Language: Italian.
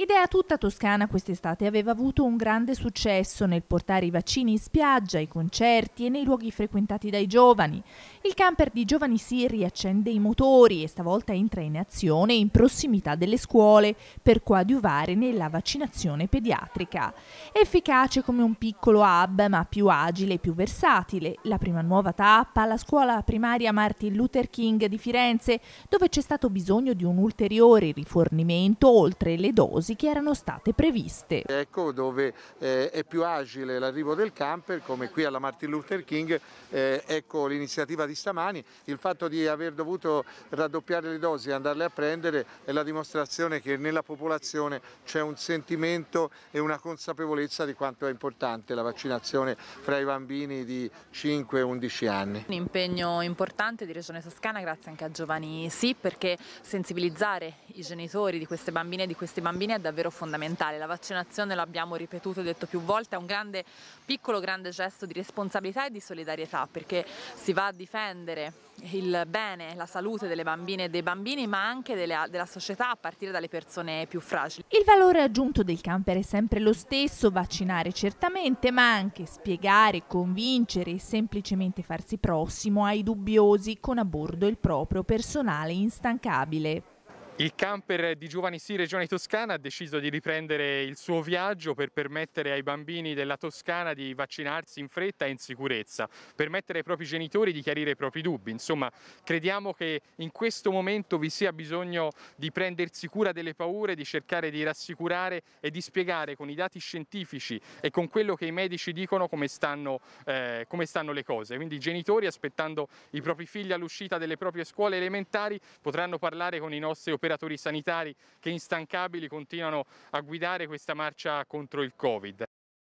Idea tutta toscana quest'estate aveva avuto un grande successo nel portare i vaccini in spiaggia, ai concerti e nei luoghi frequentati dai giovani. Il camper di Giovani Si riaccende i motori e stavolta entra in azione in prossimità delle scuole per coadiuvare nella vaccinazione pediatrica. Efficace come un piccolo hub ma più agile e più versatile, la prima nuova tappa alla scuola primaria Martin Luther King di Firenze dove c'è stato bisogno di un ulteriore rifornimento oltre le dosi dosi che erano state previste. Ecco dove eh, è più agile l'arrivo del camper, come qui alla Martin Luther King, eh, ecco l'iniziativa di stamani, il fatto di aver dovuto raddoppiare le dosi e andarle a prendere è la dimostrazione che nella popolazione c'è un sentimento e una consapevolezza di quanto è importante la vaccinazione fra i bambini di 5-11 anni. Un impegno importante di Regione Toscana, grazie anche a Giovanni Sì, perché sensibilizzare i genitori di queste bambine e di questi bambini è davvero fondamentale. La vaccinazione, l'abbiamo ripetuto e detto più volte, è un grande, piccolo grande gesto di responsabilità e di solidarietà perché si va a difendere il bene, la salute delle bambine e dei bambini ma anche delle, della società a partire dalle persone più fragili. Il valore aggiunto del camper è sempre lo stesso, vaccinare certamente ma anche spiegare, convincere e semplicemente farsi prossimo ai dubbiosi con a bordo il proprio personale instancabile. Il camper di Giovani Sì, Regione Toscana, ha deciso di riprendere il suo viaggio per permettere ai bambini della Toscana di vaccinarsi in fretta e in sicurezza, permettere ai propri genitori di chiarire i propri dubbi. Insomma, crediamo che in questo momento vi sia bisogno di prendersi cura delle paure, di cercare di rassicurare e di spiegare con i dati scientifici e con quello che i medici dicono come stanno, eh, come stanno le cose. Quindi i genitori, aspettando i propri figli all'uscita delle proprie scuole elementari, potranno parlare con i nostri operatori operatori sanitari che instancabili continuano a guidare questa marcia contro il Covid.